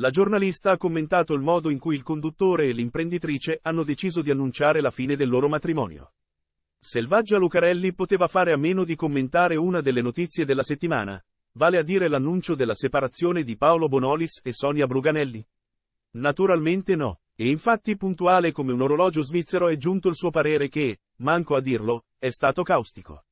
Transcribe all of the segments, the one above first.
La giornalista ha commentato il modo in cui il conduttore e l'imprenditrice hanno deciso di annunciare la fine del loro matrimonio. Selvaggia Lucarelli poteva fare a meno di commentare una delle notizie della settimana, vale a dire l'annuncio della separazione di Paolo Bonolis e Sonia Bruganelli. Naturalmente no, e infatti puntuale come un orologio svizzero è giunto il suo parere che, manco a dirlo, è stato caustico.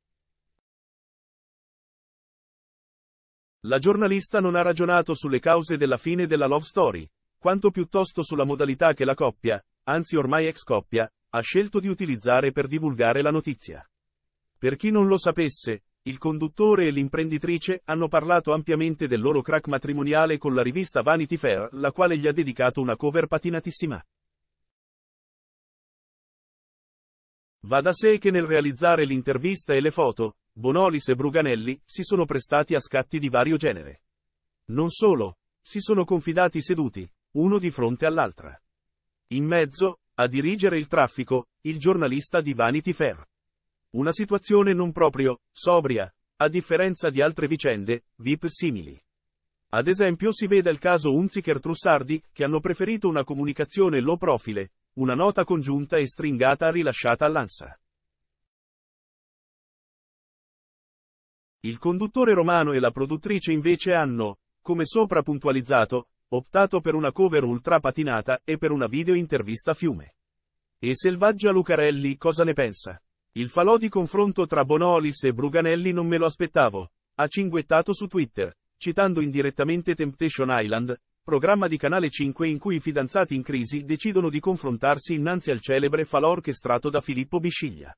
La giornalista non ha ragionato sulle cause della fine della love story, quanto piuttosto sulla modalità che la coppia, anzi ormai ex coppia, ha scelto di utilizzare per divulgare la notizia. Per chi non lo sapesse, il conduttore e l'imprenditrice hanno parlato ampiamente del loro crack matrimoniale con la rivista Vanity Fair, la quale gli ha dedicato una cover patinatissima. Va da sé che nel realizzare l'intervista e le foto, Bonolis e Bruganelli si sono prestati a scatti di vario genere. Non solo, si sono confidati seduti, uno di fronte all'altra. In mezzo, a dirigere il traffico, il giornalista di Vanity Fair. Una situazione non proprio, sobria, a differenza di altre vicende, VIP simili. Ad esempio si veda il caso Unziker Trussardi, che hanno preferito una comunicazione low profile, una nota congiunta e stringata rilasciata all'ANSA. Il conduttore romano e la produttrice invece hanno, come sopra puntualizzato, optato per una cover ultra patinata e per una video intervista fiume. E Selvaggia Lucarelli cosa ne pensa? Il falò di confronto tra Bonolis e Bruganelli non me lo aspettavo, ha cinguettato su Twitter, citando indirettamente Temptation Island, programma di Canale 5 in cui i fidanzati in crisi decidono di confrontarsi innanzi al celebre falò orchestrato da Filippo Bisciglia.